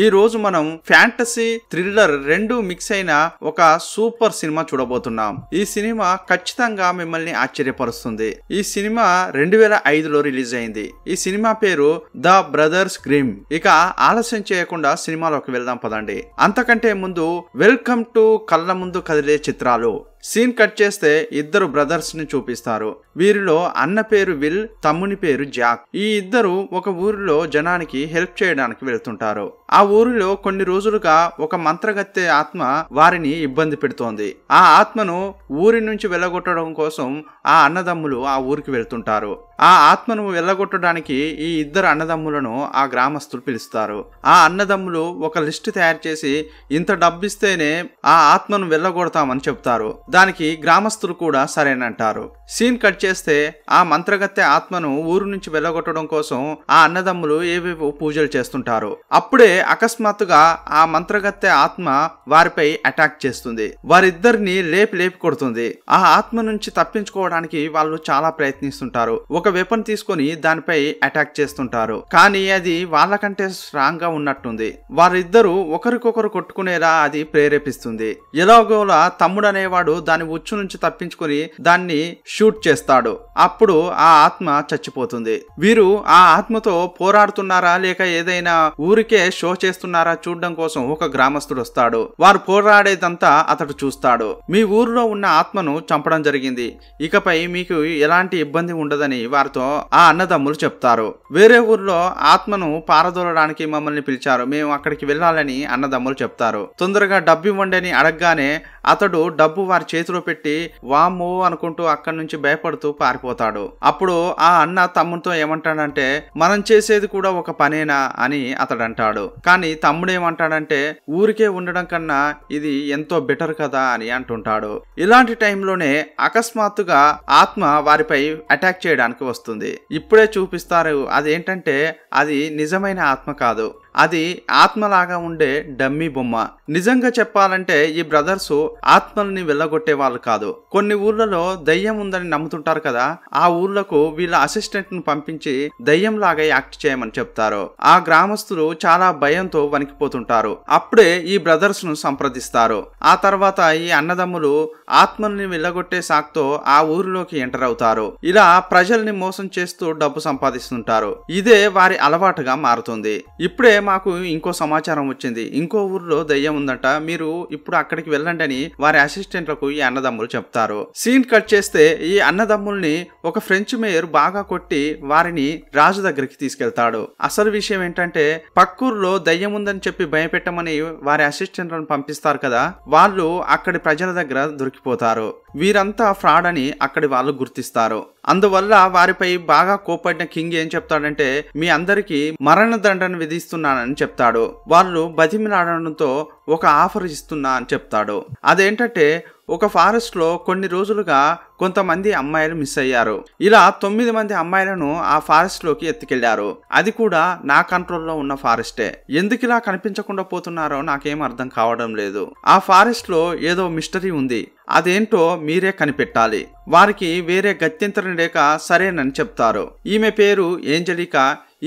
ఈ రోజు మనం ఫ్యాంటసీ థ్రిల్లర్ రెండు మిక్స్ అయిన ఒక సూపర్ సినిమా చూడబోతున్నాం ఈ సినిమా ఖచ్చితంగా మిమ్మల్ని ఆశ్చర్యపరుస్తుంది ఈ సినిమా రెండు వేల ఐదులో రిలీజ్ అయింది ఈ సినిమా పేరు ద బ్రదర్స్ గ్రీమ్ ఇక ఆలస్యం చేయకుండా సినిమాలోకి వెళ్దాం పదండి అంతకంటే ముందు వెల్కమ్ టు కళ్ళ ముందు కదిలే చిత్రాలు సీన్ కట్ చేస్తే ఇద్దరు బ్రదర్స్ ని చూపిస్తారు వీరిలో అన్న పేరు విల్ తమ్ముని పేరు జాక్ ఈ ఇద్దరు ఒక ఊరిలో జనానికి హెల్ప్ చేయడానికి వెళ్తుంటారు ఆ ఊరిలో కొన్ని రోజులుగా ఒక మంత్రగత్తె ఆత్మ వారిని ఇబ్బంది పెడుతోంది ఆ ఆత్మను ఊరి నుంచి వెళ్ళగొట్టడం కోసం ఆ అన్నదమ్ములు ఆ ఊరికి వెళ్తుంటారు ఆ ఆత్మను వెళ్ళగొట్టడానికి ఈ ఇద్దరు అన్నదమ్ములను ఆ గ్రామస్తులు పిలుస్తారు ఆ అన్నదమ్ములు ఒక లిస్ట్ తయారు చేసి ఇంత డబ్బిస్తేనే ఆ ఆత్మను వెళ్ళగొడతామని చెప్తారు దానికి గ్రామస్తులు కూడా సరేనంటారు సీన్ కట్ చేస్తే ఆ మంత్రగత్తె ఆత్మను ఊరు నుంచి వెళ్ళగొట్టడం కోసం ఆ అన్నదమ్ములు ఏవేవో పూజలు చేస్తుంటారు అప్పుడే అకస్మాత్తుగా ఆ మంత్రగత్తె ఆత్మ వారిపై అటాక్ చేస్తుంది వారిద్దరిని లేపి లేపి కొడుతుంది ఆ ఆత్మ నుంచి తప్పించుకోవడానికి వాళ్ళు చాలా ప్రయత్నిస్తుంటారు ఒక వెపన్ తీసుకుని దానిపై అటాక్ చేస్తుంటారు కానీ అది వాళ్ళకంటే స్ట్రాంగ్ గా ఉన్నట్టుంది వారిద్దరూ ఒకరికొకరు కొట్టుకునేలా అది ప్రేరేపిస్తుంది ఎలాగోలా తమ్ముడు అనేవాడు దాని ఉచ్చు నుంచి తప్పించుకుని దాన్ని షూట్ చేస్తాడు అప్పుడు ఆ ఆత్మ చచ్చిపోతుంది వీరు ఆ ఆత్మతో పోరాడుతున్నారా లేక ఏదైనా ఊరికే షో చేస్తున్నారా చూడడం కోసం ఒక గ్రామస్తుడు వస్తాడు వారు పోరాడేదంతా అతడు చూస్తాడు మీ ఊరిలో ఉన్న ఆత్మను చంపడం జరిగింది ఇకపై మీకు ఎలాంటి ఇబ్బంది ఉండదని వారు వారితో ఆ అన్నదమ్ములు చెప్తారు వేరే ఊర్లో ఆత్మను పారదోలడానికి మమ్మల్ని పిలిచారు మేము అక్కడికి వెళ్ళాలని అన్నదమ్ములు చెప్తారు తొందరగా డబ్బు ఇవ్వండి అని అడగగానే అతడు డబ్బు వారి చేతిలో పెట్టి వాము అనుకుంటూ అక్కడి నుంచి భయపడుతూ పారిపోతాడు అప్పుడు ఆ అన్న తమ్ముడితో ఏమంటాడంటే మనం చేసేది కూడా ఒక పనేనా అని అతడు అంటాడు కానీ తమ్ముడు ఏమంటాడంటే ఊరికే ఉండడం కన్నా ఇది ఎంతో బెటర్ కదా అని అంటుంటాడు ఇలాంటి టైంలోనే అకస్మాత్తుగా ఆత్మ వారిపై అటాక్ చేయడానికి వస్తుంది ఇప్పుడే చూపిస్తారు అదేంటంటే అది నిజమైన ఆత్మ కాదు అది ఆత్మలాగా ఉండే డమ్మీ బొమ్మ నిజంగా చెప్పాలంటే ఈ బ్రదర్స్ ఆత్మల్ని వెళ్ళగొట్టే వాళ్ళు కాదు కొన్ని ఊర్లలో దయ్యం ఉందని నమ్ముతుంటారు కదా ఆ ఊర్లకు వీళ్ళ అసిస్టెంట్ ను పంపించి దయ్యం లాగా యాక్ట్ చేయమని చెప్తారు ఆ గ్రామస్తులు చాలా భయంతో వణికిపోతుంటారు అప్పుడే ఈ బ్రదర్స్ ను సంప్రదిస్తారు ఆ తర్వాత ఈ అన్నదమ్ములు ఆత్మల్ని వెళ్ళగొట్టే సాక్తో ఆ ఊరిలోకి ఎంటర్ అవుతారు ఇలా ప్రజల్ని మోసం చేస్తూ డబ్బు సంపాదిస్తుంటారు ఇదే వారి అలవాటుగా మారుతుంది ఇప్పుడే మాకు ఇంకో సమాచారం వచ్చింది ఇంకో ఊర్లో దయ్యం ఉందంట మీరు ఇప్పుడు అక్కడికి వెళ్ళండి అని వారి అసిస్టెంట్లకు ఈ అన్నదమ్ములు చెప్తారు సీన్ కట్ చేస్తే ఈ అన్నదమ్ముల్ని ఒక ఫ్రెంచ్ మేయర్ బాగా కొట్టి వారిని రాజు దగ్గరికి తీసుకెళ్తాడు అసలు విషయం ఏంటంటే పక్కూర్లో దయ్యం ఉందని చెప్పి భయపెట్టమని వారి అసిస్టెంట్లను పంపిస్తారు కదా వాళ్ళు అక్కడి ప్రజల దగ్గర దొరికిపోతారు వీరంతా ఫ్రాడ్ అని అక్కడి వాళ్ళు గుర్తిస్తారు అందువల్ల వారిపై బాగా కోపడిన కింగ్ ఏం చెప్తాడంటే మీ అందరికీ మరణదండను విధిస్తున్నానని చెప్తాడు వాళ్ళు బతిమిలాడడంతో ఒక ఆఫర్ ఇస్తున్నా అని చెప్తాడు అదేంటంటే ఒక ఫారెస్ట్లో కొన్ని రోజులుగా కొంతమంది అమ్మాయిలు మిస్ అయ్యారు ఇలా తొమ్మిది మంది అమ్మాయిలను ఆ ఫారెస్ట్లోకి ఎత్తుకెళ్లారు అది కూడా నా కంట్రోల్లో ఉన్న ఫారెస్టే ఎందుకు ఇలా కనిపించకుండా పోతున్నారో నాకేం అర్థం కావడం లేదు ఆ ఫారెస్ట్లో ఏదో మిస్టరీ ఉంది అదేంటో మీరే కనిపెట్టాలి వారికి వేరే గత్యంతరం లేక సరేనని చెప్తారు ఈమె పేరు ఏంజలిక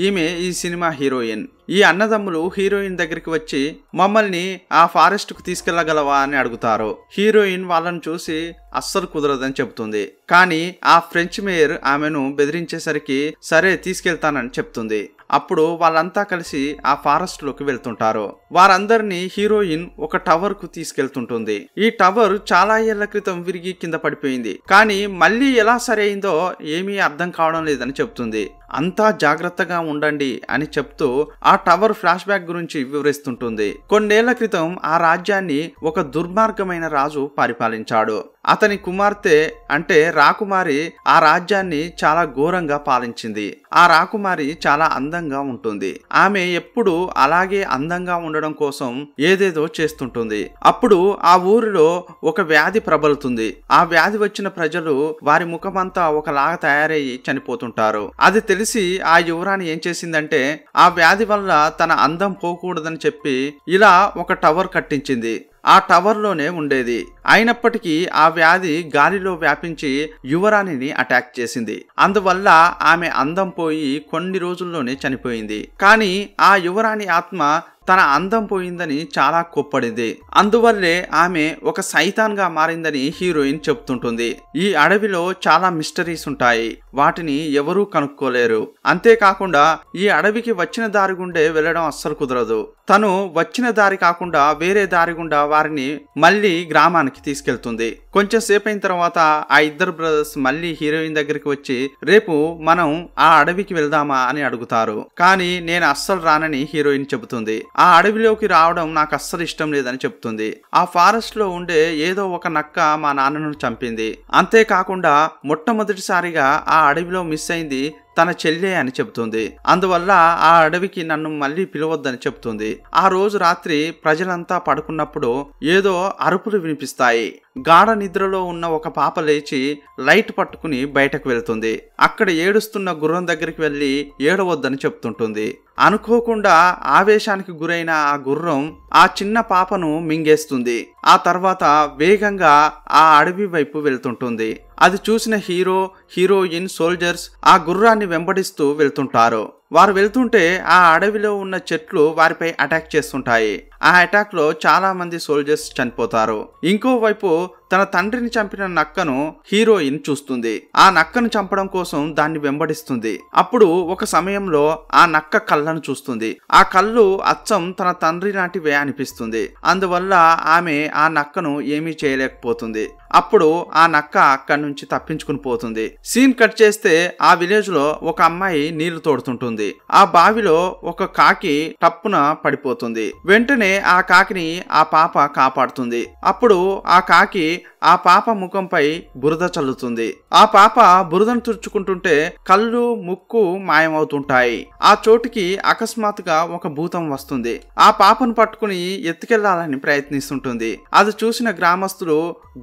ఈమె ఈ సినిమా హీరోయిన్ ఈ అన్నదమ్ములు హీరోయిన్ దగ్గరికి వచ్చి మమ్మల్ని ఆ ఫారెస్ట్ కు తీసుకెళ్లగలవా అని అడుగుతారు హీరోయిన్ వాళ్ళని చూసి అస్సలు కుదరదని చెబుతుంది కానీ ఆ ఫ్రెంచ్ మేయర్ ఆమెను బెదిరించేసరికి సరే తీసుకెళ్తానని చెప్తుంది అప్పుడు వాళ్ళంతా కలిసి ఆ ఫారెస్ట్ లోకి వెళ్తుంటారు వారందరినీ హీరోయిన్ ఒక టవర్ కు తీసుకెళ్తుంటుంది ఈ టవర్ చాలా ఏళ్ల క్రితం విరిగి కింద పడిపోయింది కానీ మళ్ళీ ఎలా సరైందో ఏమీ అర్థం కావడం లేదని చెప్తుంది అంతా జాగ్రత్తగా ఉండండి అని చెప్తూ ఆ టవర్ ఫ్లాష్ బ్యాక్ గురించి వివరిస్తుంటుంది కొన్నేళ్ల క్రితం ఆ రాజ్యాన్ని ఒక దుర్మార్గమైన రాజు పరిపాలించాడు అతని కుమార్తె అంటే రాకుమారి ఆ రాజ్యాన్ని చాలా ఘోరంగా పాలించింది ఆ రాకుమారి చాలా అందంగా ఉంటుంది ఆమె ఎప్పుడు అలాగే అందంగా ఉండడం కోసం ఏదేదో చేస్తుంటుంది అప్పుడు ఆ ఊరిలో ఒక వ్యాధి ప్రబలుతుంది ఆ వ్యాధి వచ్చిన ప్రజలు వారి ముఖమంతా ఒకలాగా తయారయ్యి చనిపోతుంటారు అది తెలిసి ఆ యువరాణి ఏం చేసిందంటే ఆ వ్యాధి వల్ల తన అందం పోకూడదని చెప్పి ఇలా ఒక టవర్ కట్టించింది ఆ టవర్లోనే ఉండేది అయినప్పటికీ ఆ వ్యాధి గాలిలో వ్యాపించి యువరాణిని అటాక్ చేసింది అందువల్ల ఆమె అందం పోయి కొన్ని రోజుల్లోనే చనిపోయింది కానీ ఆ యువరాణి ఆత్మ తన అందం పోయిందని చాలా కుప్పడింది అందువల్లే ఆమె ఒక సైతాన్గా మారిందని హీరోయిన్ చెప్తుంటుంది ఈ అడవిలో చాలా మిస్టరీస్ ఉంటాయి వాటిని ఎవరూ కనుక్కోలేరు అంతేకాకుండా ఈ అడవికి వచ్చిన దారి గుండే వెళ్ళడం అస్సలు కుదరదు తను వచ్చిన దారి కాకుండా వేరే దారి గుండా వారిని మళ్ళీ గ్రామానికి తీసుకెళ్తుంది కొంచెం సేపు అయిన తర్వాత ఆ ఇద్దరు బ్రదర్స్ మళ్ళీ హీరోయిన్ దగ్గరికి వచ్చి రేపు మనం ఆ అడవికి వెళ్దామా అని అడుగుతారు కానీ నేను అస్సలు రానని హీరోయిన్ చెబుతుంది ఆ అడవిలోకి రావడం నాకు అస్సలు ఇష్టం లేదని చెబుతుంది ఆ ఫారెస్ట్ లో ఉండే ఏదో ఒక నక్క మా నాన్నను చంపింది అంతేకాకుండా మొట్టమొదటిసారిగా ఆ అడవిలో మిస్ అయింది తన చెల్లె అని చెబుతుంది అందువల్ల ఆ అడవికి నన్ను మళ్ళీ పిలవద్దని చెబుతుంది ఆ రోజు రాత్రి ప్రజలంతా పడుకున్నప్పుడు ఏదో అరుపులు వినిపిస్తాయి గాఢ నిద్రలో ఉన్న ఒక పాప లేచి లైట్ పట్టుకుని బయటకు వెళ్తుంది అక్కడ ఏడుస్తున్న గుర్రం దగ్గరికి వెళ్ళి ఏడవద్దని చెప్తుంటుంది అనుకోకుండా ఆవేశానికి గురైన ఆ గుర్రం ఆ చిన్న పాపను మింగేస్తుంది ఆ తర్వాత వేగంగా ఆ అడవి వైపు వెళ్తుంటుంది అది చూసిన హీరో హీరోయిన్ సోల్జర్స్ ఆ గుర్రాన్ని వెంబడిస్తూ వెళ్తుంటారు వారు వెళ్తుంటే ఆ అడవిలో ఉన్న చెట్లు వారిపై అటాక్ చేస్తుంటాయి ఆ అటాక్లో చాలా మంది సోల్జర్స్ చనిపోతారు ఇంకోవైపు తన తండ్రిని చంపిన నక్కను హీరోయిన్ చూస్తుంది ఆ నక్కను చంపడం కోసం దాన్ని వెంబడిస్తుంది అప్పుడు ఒక సమయంలో ఆ నక్క కళ్ళను చూస్తుంది ఆ కళ్ళు అచ్చం తన తండ్రి నాటివే అనిపిస్తుంది అందువల్ల ఆమె ఆ నక్కను ఏమీ చేయలేకపోతుంది అప్పుడు ఆ నక్క అక్కడి నుంచి తప్పించుకుని పోతుంది సీన్ కట్ చేస్తే ఆ విలేజ్ లో ఒక అమ్మాయి నీళ్లు తోడుతుంటుంది ఆ బావిలో ఒక కాకి టప్పున పడిపోతుంది వెంటనే ఆ కాకిని ఆ పాప కాపాడుతుంది అప్పుడు ఆ కాకి ఆ పాప ముఖంపై బురద చల్లుతుంది ఆ పాప బురదను తుడుచుకుంటుంటే కళ్ళు ముక్కు మాయమవుతుంటాయి ఆ చోటుకి అకస్మాత్తుగా ఒక భూతం వస్తుంది ఆ పాపను పట్టుకుని ఎత్తుకెళ్లాలని ప్రయత్నిస్తుంటుంది అది చూసిన గ్రామస్తులు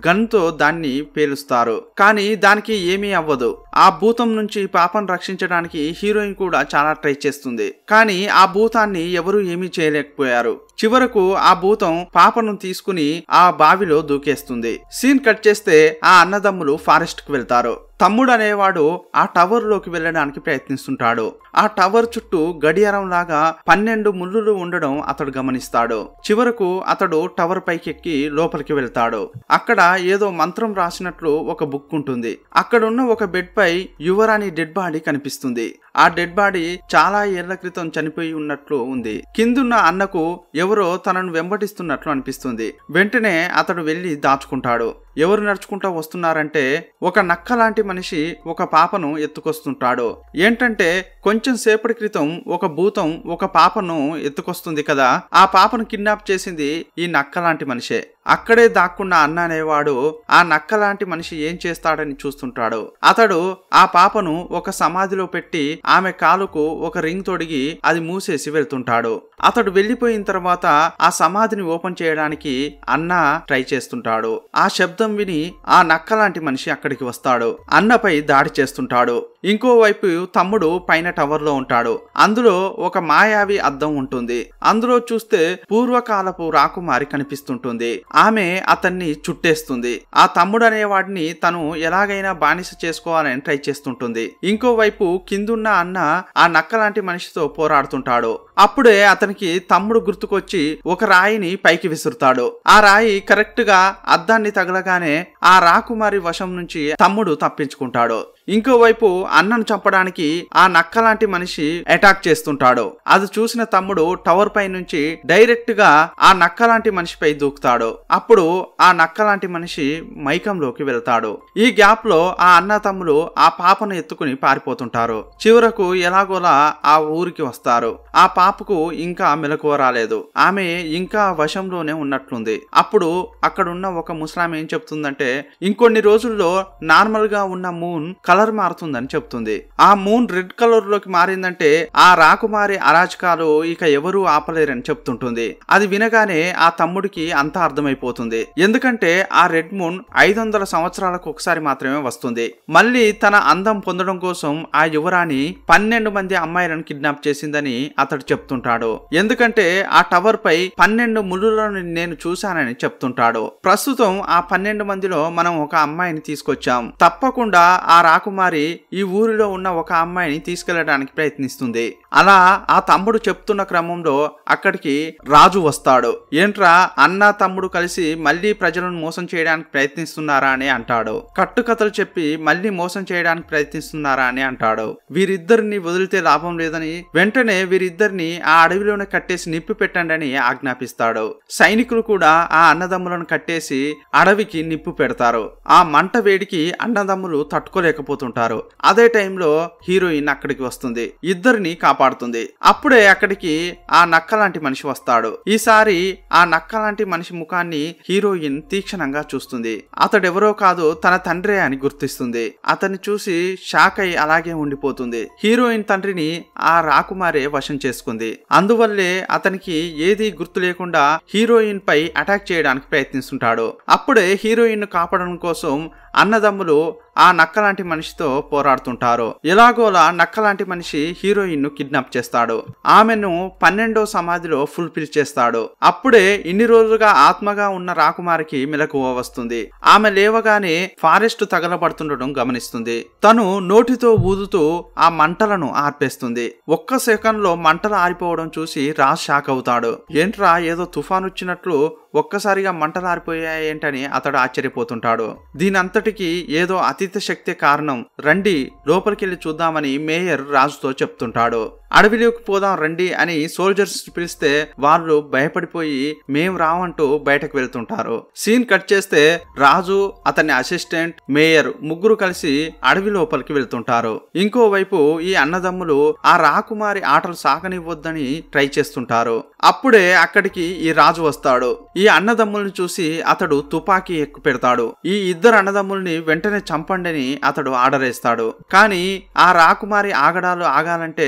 గన్తో దాన్ని పేలుస్తారు కానీ దానికి ఏమీ అవ్వదు ఆ భూతం నుంచి పాపను రక్షించడానికి హీరోయిన్ కూడా చాలా ట్రై చేస్తుంది కానీ ఆ భూతాన్ని ఎవరూ ఏమీ చేయలేకపోయారు చివరకు ఆ భూతం పాపను తీసుకుని ఆ బావిలో దూకేస్తుంది సీన్ కట్ చేస్తే ఆ అన్నదమ్ములు ఫారెస్ట్ కు వెళ్తారు తమ్ముడు అనేవాడు ఆ టవర్లోకి వెళ్ళడానికి ప్రయత్నిస్తుంటాడు ఆ టవర్ చుట్టూ గడియారం లాగా పన్నెండు ముళ్ళులు ఉండడం అతడు గమనిస్తాడు చివరకు అతడు టవర్ పైకి ఎక్కి లోపలికి వెళ్తాడు అక్కడ ఏదో మంత్రం రాసినట్లు ఒక బుక్ ఉంటుంది అక్కడున్న ఒక బెడ్ పై యువరాణి డెడ్ బాడీ కనిపిస్తుంది ఆ డెడ్ బాడీ చాలా ఏళ్ల క్రితం చనిపోయి ఉన్నట్లు ఉంది కిందున్న అన్నకు ఎవరో తనను వెంబడిస్తున్నట్లు అనిపిస్తుంది వెంటనే అతడు వెళ్లి దాచుకుంటాడు ఎవరు నడుచుకుంటా వస్తున్నారంటే ఒక నక్క లాంటి మనిషి ఒక పాపను ఎత్తుకొస్తుంటాడు ఏంటంటే కొంచెం సేపటి క్రితం ఒక భూతం ఒక పాపను ఎత్తుకొస్తుంది కదా ఆ పాపను కిడ్నాప్ చేసింది ఈ నక్క లాంటి మనిషే అక్కడే దాక్కున్న అన్న అనేవాడు ఆ నక్క లాంటి మనిషి ఏం చేస్తాడని చూస్తుంటాడు అతడు ఆ పాపను ఒక సమాధిలో పెట్టి ఆమె కాలుకు ఒక రింగ్ తొడిగి అది మూసేసి వెళ్తుంటాడు అతడు వెళ్లిపోయిన తర్వాత ఆ సమాధిని ఓపెన్ చేయడానికి అన్న ట్రై చేస్తుంటాడు ఆ శబ్దం విని ఆ నక్క లాంటి మనిషి అక్కడికి వస్తాడు అన్నపై దాడి చేస్తుంటాడు ఇంకోవైపు తమ్ముడు పైన టవర్లో ఉంటాడు అందులో ఒక మాయావి అద్దం ఉంటుంది అందులో చూస్తే పూర్వకాలపు రాకుమారి కనిపిస్తుంటుంది ఆమె అతన్ని చుట్టేస్తుంది ఆ తమ్ముడు అనేవాడిని తను ఎలాగైనా బానిస చేసుకోవాలని ట్రై చేస్తుంటుంది ఇంకోవైపు కిందున్న అన్న ఆ నక్క లాంటి మనిషితో పోరాడుతుంటాడు అప్పుడే అతనికి తమ్ముడు గుర్తుకొచ్చి ఒక రాయిని పైకి విసురుతాడు ఆ రాయి కరెక్ట్ గా అద్దాన్ని తగలగానే ఆ రాకుమారి వశం నుంచి తమ్ముడు తప్పించుకుంటాడు ఇంకోవైపు అన్నను చంపడానికి ఆ నక్కలాంటి మనిషి అటాక్ చేస్తుంటాడు అది చూసిన తమ్ముడు టవర్ పై నుంచి డైరెక్ట్ గా ఆ నక్కలాంటి మనిషిపై దూకుతాడు అప్పుడు ఆ నక్కలాంటి మనిషి మైకంలోకి వెళ్తాడు ఈ గ్యాప్ లో ఆ అన్న తమ్ముడు ఆ పాపను ఎత్తుకుని పారిపోతుంటారు చివరకు ఎలాగోలా ఆ ఊరికి వస్తారు ఆ పాపకు ఇంకా మెలకువ రాలేదు ఆమె ఇంకా వశంలోనే ఉన్నట్లుంది అప్పుడు అక్కడున్న ఒక ముసలామె ఏం చెప్తుందంటే ఇంకొన్ని రోజుల్లో నార్మల్ గా ఉన్న మూన్ కలర్ మారుతుందని చెప్తుంది ఆ మూన్ రెడ్ కలర్ లోకి మారిందంటే ఆ రాకుమారి అరాచకాలు ఇక ఎవరూ ఆపలేరని చెప్తుంటుంది అది వినగానే ఆ తమ్ముడికి అంత అర్థమైపోతుంది ఎందుకంటే ఆ రెడ్ మూన్ ఐదు వందల సంవత్సరాలకు ఒకసారి మాత్రమే వస్తుంది మళ్ళీ తన అందం పొందడం కోసం ఆ యువరాణి పన్నెండు మంది అమ్మాయిలను కిడ్నాప్ చేసిందని అతడు చెప్తుంటాడు ఎందుకంటే ఆ టవర్ పై పన్నెండు ముళ్ళులను నేను చూశానని చెప్తుంటాడు ప్రస్తుతం ఆ పన్నెండు మందిలో మనం ఒక అమ్మాయిని తీసుకొచ్చాం తప్పకుండా ఆ రాకుమారి ఈ ఊరిలో ఉన్న ఒక అమ్మాయిని తీసుకెళ్లడానికి ప్రయత్నిస్తుంది అలా ఆ తమ్ముడు చెప్తున్న క్రమంలో అక్కడికి రాజు వస్తాడు ఏంట్రా అన్న తమ్ముడు కలిసి మళ్లీ ప్రజలను మోసం చేయడానికి ప్రయత్నిస్తున్నారా అని అంటాడు కట్టుకథలు చెప్పి మళ్లీ మోసం చేయడానికి ప్రయత్నిస్తున్నారా అని అంటాడు వీరిద్దరిని వదిలితే లాభం లేదని వెంటనే వీరిద్దరిని అతన్ని ఆ అడవిలోనే కట్టేసి నిప్పి పెట్టండి అని ఆజ్ఞాపిస్తాడు సైనికులు కూడా ఆ అన్నదమ్ములను కట్టేసి అడవికి నిప్పు పెడతారు ఆ మంట వేడికి అన్నదమ్ములు తట్టుకోలేకపోతుంటారు అదే టైంలో హీరోయిన్ అక్కడికి వస్తుంది ఇద్దరిని కాపాడుతుంది అప్పుడే అక్కడికి ఆ నక్క లాంటి మనిషి వస్తాడు ఈసారి ఆ నక్క లాంటి మనిషి ముఖాన్ని హీరోయిన్ తీక్షణంగా చూస్తుంది అతడెవరో కాదు తన తండ్రే అని గుర్తిస్తుంది అతన్ని చూసి షాక్ అయి అలాగే ఉండిపోతుంది హీరోయిన్ తండ్రిని ఆ రాకుమారే వశం చేసుకుంది తెలుస్తుంది అందువల్లే అతనికి ఏది గుర్తు లేకుండా హీరోయిన్ పై అటాక్ చేయడానికి ప్రయత్నిస్తుంటాడు అప్పుడే హీరోయిన్ కాపాడడం కోసం అన్నదమ్ములు ఆ నక్కలాంటి మనిషితో పోరాడుతుంటారు నక్క నక్కలాంటి మనిషి హీరోయిన్ ను కిడ్నాప్ చేస్తాడు ఆమెను పన్నెండో సమాధిలో ఫుల్ఫిల్ చేస్తాడు అప్పుడే ఇన్ని రోజులుగా ఆత్మగా ఉన్న రాకుమారికి మెలకువ వస్తుంది ఆమె లేవగానే ఫారెస్ట్ తగలబడుతుండడం గమనిస్తుంది తను నోటితో ఊదుతూ ఆ మంటలను ఆర్పేస్తుంది ఒక్క సెకండ్ లో మంటలు ఆరిపోవడం చూసి రాజ్ షాక్ అవుతాడు ఏంట్రా ఏదో తుఫాన్ వచ్చినట్లు ఒక్కసారిగా మంటలారిపోయాయేంటని అతడు ఆశ్చర్యపోతుంటాడు దీనంతటికి ఏదో అతిథి శక్తి కారణం రండి లోపలికెళ్లి చూద్దామని మేయర్ రాజుతో చెప్తుంటాడు అడవిలోకి పోదాం రండి అని సోల్జర్స్ పిలిస్తే వాళ్ళు భయపడిపోయి మేం రావంటూ బయటకు వెళ్తుంటారు సీన్ కట్ చేస్తే రాజు అతని అసిస్టెంట్ మేయర్ ముగ్గురు కలిసి అడవి లోపలికి వెళ్తుంటారు ఇంకోవైపు ఈ అన్నదమ్ములు ఆ రాకుమారి ఆటలు సాగనివ్వద్దని ట్రై చేస్తుంటారు అప్పుడే అక్కడికి ఈ రాజు వస్తాడు ఈ అన్నదమ్ముల్ని చూసి అతడు తుపాకీ ఎక్కు పెడతాడు ఈ ఇద్దరు అన్నదమ్ముల్ని వెంటనే చంపండని అతడు ఆర్డర్ వేస్తాడు కానీ ఆ రాకుమారి ఆగడాలు ఆగాలంటే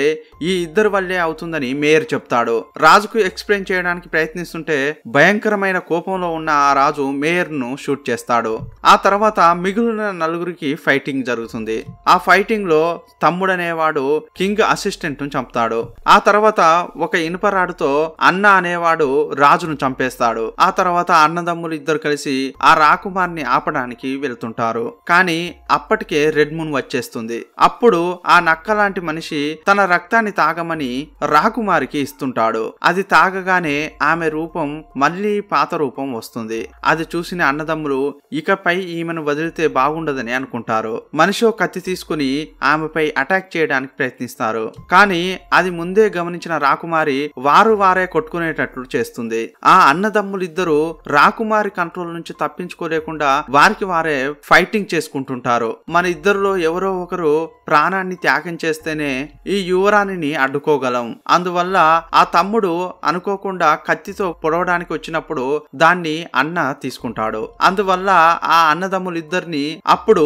ఈ ఇద్దరు వల్లే అవుతుందని మేయర్ చెప్తాడు రాజుకు ఎక్స్ప్లెయిన్ చేయడానికి ప్రయత్నిస్తుంటే భయంకరమైన కోపంలో ఉన్న ఆ రాజు మేయర్ ను షూట్ చేస్తాడు ఆ తర్వాత మిగిలిన నలుగురికి ఫైటింగ్ జరుగుతుంది ఆ ఫైటింగ్ లో తమ్ముడనేవాడు కింగ్ అసిస్టెంట్ ను చంపుతాడు ఆ తర్వాత ఒక ఇనుపరాడుతో అన్న అనేవాడు రాజును చంపేస్తాడు ఆ తర్వాత అన్నదమ్ములు ఇద్దరు కలిసి ఆ రాకుమార్ని ఆపడానికి వెళ్తుంటారు కానీ అప్పటికే రెడ్ మూన్ వచ్చేస్తుంది అప్పుడు ఆ నక్క లాంటి మనిషి తన రక్తాన్ని తాగమని రాకుమారికి ఇస్తుంటాడు అది తాగగానే ఆమె రూపం మళ్ళీ పాత రూపం వస్తుంది అది చూసిన అన్నదమ్ములు ఇకపై ఈమెను వదిలితే బాగుండదని అనుకుంటారు మనిషో కత్తి తీసుకుని ఆమెపై అటాక్ చేయడానికి ప్రయత్నిస్తారు కానీ అది ముందే గమనించిన రాకుమారి వారు వారే కొట్టుకునేటట్లు చేస్తుంది ఆ అన్నదమ్ములు ఇద్దరు రాకుమారి కంట్రోల్ నుంచి తప్పించుకోలేకుండా వారికి వారే ఫైటింగ్ చేసుకుంటుంటారు మన ఇద్దరులో ఎవరో ఒకరు ప్రాణాన్ని త్యాగం చేస్తేనే ఈ యువరాణిని అడ్డుకోగలం అందువల్ల ఆ తమ్ముడు అనుకోకుండా కత్తితో పొడవడానికి వచ్చినప్పుడు దాన్ని అన్న తీసుకుంటాడు అందువల్ల ఆ అన్నదమ్ములు ఇద్దరిని అప్పుడు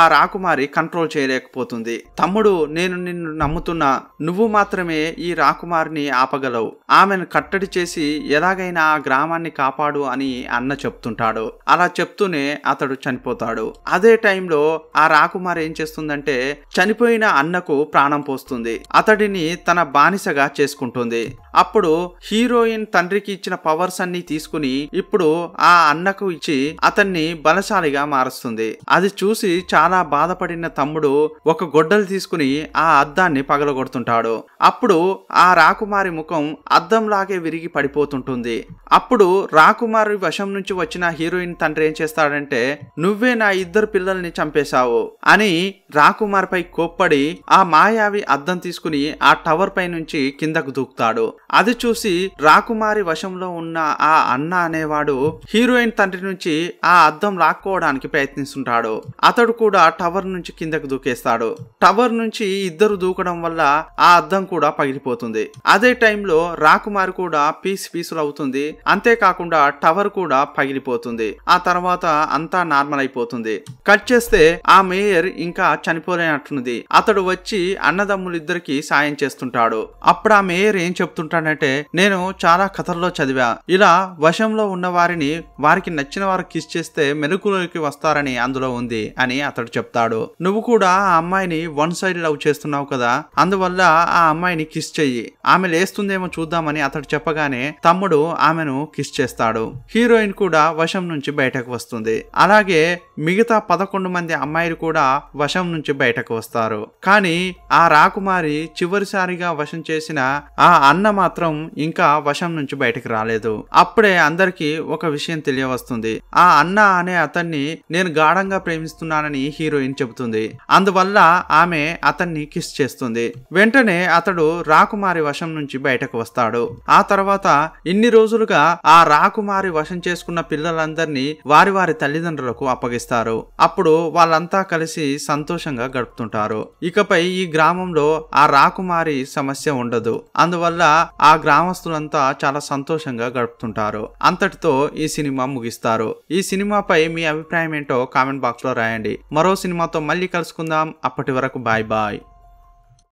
ఆ రాకుమారి కంట్రోల్ చేయలేకపోతుంది తమ్ముడు నేను నిన్ను నమ్ముతున్నా నువ్వు మాత్రమే ఈ రాకుమారిని ఆపగలవు ఆమెను కట్టడి చేసి ఎలాగైనా ఆ గ్రామాన్ని కాపాడు కాపాడు అని అన్న చెప్తుంటాడు అలా చెప్తూనే అతడు చనిపోతాడు అదే టైంలో ఆ రాకుమారి ఏం చేస్తుందంటే చనిపోయిన అన్నకు ప్రాణం పోస్తుంది అతడిని తన బానిసగా చేసుకుంటుంది అప్పుడు హీరోయిన్ తండ్రికి ఇచ్చిన పవర్స్ అన్ని తీసుకుని ఇప్పుడు ఆ అన్నకు ఇచ్చి అతన్ని బలశాలిగా మారుస్తుంది అది చూసి చాలా బాధపడిన తమ్ముడు ఒక గొడ్డలు తీసుకుని ఆ అద్దాన్ని పగలగొడుతుంటాడు అప్పుడు ఆ రాకుమారి ముఖం అద్దంలాగే విరిగి పడిపోతుంటుంది అప్పుడు రాకుమారి వశం నుంచి వచ్చిన హీరోయిన్ తండ్రి ఏం చేస్తాడంటే నువ్వే నా ఇద్దరు పిల్లల్ని చంపేశావు అని రాకుమార్ పై కోప్పడి ఆ మాయావి అద్దం తీసుకుని ఆ టవర్ పై నుంచి కిందకు దూకుతాడు అది చూసి రాకుమారి వశంలో ఉన్న ఆ అన్న అనేవాడు హీరోయిన్ తండ్రి నుంచి ఆ అద్దం లాక్కోవడానికి ప్రయత్నిస్తుంటాడు అతడు కూడా టవర్ నుంచి కిందకు దూకేస్తాడు టవర్ నుంచి ఇద్దరు దూకడం వల్ల ఆ అద్దం కూడా పగిలిపోతుంది అదే టైంలో రాకుమారి కూడా పీస్ పీసులు అవుతుంది అంతేకాకుండా కాకుండా టవర్ కూడా పగిలిపోతుంది ఆ తర్వాత అంతా నార్మల్ అయిపోతుంది కట్ చేస్తే ఆ మేయర్ ఇంకా చనిపోలేనట్లుంది అతడు వచ్చి అన్నదమ్ములిద్దరికి సాయం చేస్తుంటాడు అప్పుడు ఆ మేయర్ ఏం చెప్తుంటాడంటే నేను చాలా కథల్లో చదివా ఇలా వశంలో ఉన్న వారిని వారికి నచ్చిన వారు కిస్ చేస్తే మెనుకులోకి వస్తారని అందులో ఉంది అని అతడు చెప్తాడు నువ్వు కూడా ఆ అమ్మాయిని వన్ సైడ్ లవ్ చేస్తున్నావు కదా అందువల్ల ఆ అమ్మాయిని కిస్ చెయ్యి ఆమె లేస్తుందేమో చూద్దామని అతడు చెప్పగానే తమ్ముడు ఆమెను కిస్ చేస్తాడు చేస్తాడు హీరోయిన్ కూడా వశం నుంచి బయటకు వస్తుంది అలాగే మిగతా పదకొండు మంది అమ్మాయిలు కూడా వశం నుంచి బయటకు వస్తారు కానీ ఆ రాకుమారి చివరిసారిగా వశం చేసిన ఆ అన్న మాత్రం ఇంకా వశం నుంచి బయటకు రాలేదు అప్పుడే అందరికి ఒక విషయం తెలియవస్తుంది ఆ అన్న అనే అతన్ని నేను గాఢంగా ప్రేమిస్తున్నానని హీరోయిన్ చెబుతుంది అందువల్ల ఆమె అతన్ని కిస్ చేస్తుంది వెంటనే అతడు రాకుమారి వశం నుంచి బయటకు వస్తాడు ఆ తర్వాత ఇన్ని రోజులుగా ఆ రా రాకుమారి వశం చేసుకున్న పిల్లలందరినీ వారి వారి తల్లిదండ్రులకు అప్పగిస్తారు అప్పుడు వాళ్ళంతా కలిసి సంతోషంగా గడుపుతుంటారు ఇకపై ఈ గ్రామంలో ఆ రాకుమారి సమస్య ఉండదు అందువల్ల ఆ గ్రామస్తులంతా చాలా సంతోషంగా గడుపుతుంటారు అంతటితో ఈ సినిమా ముగిస్తారు ఈ సినిమాపై మీ అభిప్రాయం ఏంటో కామెంట్ బాక్స్ లో రాయండి మరో సినిమాతో మళ్ళీ కలుసుకుందాం అప్పటి వరకు బాయ్ బాయ్